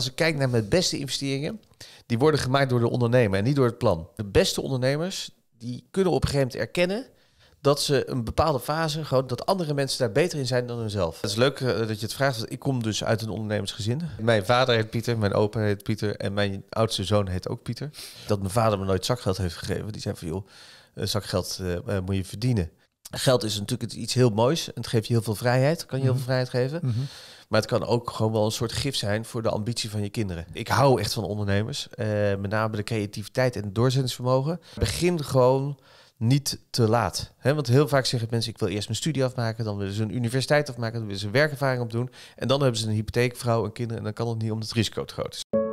als ik kijk naar mijn beste investeringen, die worden gemaakt door de ondernemer en niet door het plan. De beste ondernemers, die kunnen op een gegeven moment erkennen dat ze een bepaalde fase, gewoon dat andere mensen daar beter in zijn dan hunzelf. Het is leuk eh, dat je het vraagt, want ik kom dus uit een ondernemersgezin. Mijn vader heet Pieter, mijn opa heet Pieter en mijn oudste zoon heet ook Pieter. Dat mijn vader me nooit zakgeld heeft gegeven, die zei van joh, eh, zakgeld eh, moet je verdienen. Geld is natuurlijk iets heel moois en het geeft je heel veel vrijheid, kan je heel mhm. veel vrijheid geven. Mhm. Maar het kan ook gewoon wel een soort gif zijn voor de ambitie van je kinderen. Ik hou echt van ondernemers. Uh, met name de creativiteit en het doorzettingsvermogen. Begin gewoon niet te laat. want heel vaak zeggen mensen, ik wil eerst mijn studie afmaken, dan willen ze een universiteit afmaken, dan willen ze werkervaring opdoen. En dan hebben ze een hypotheek, vrouw en kinderen en dan kan het niet om het risico te groot is.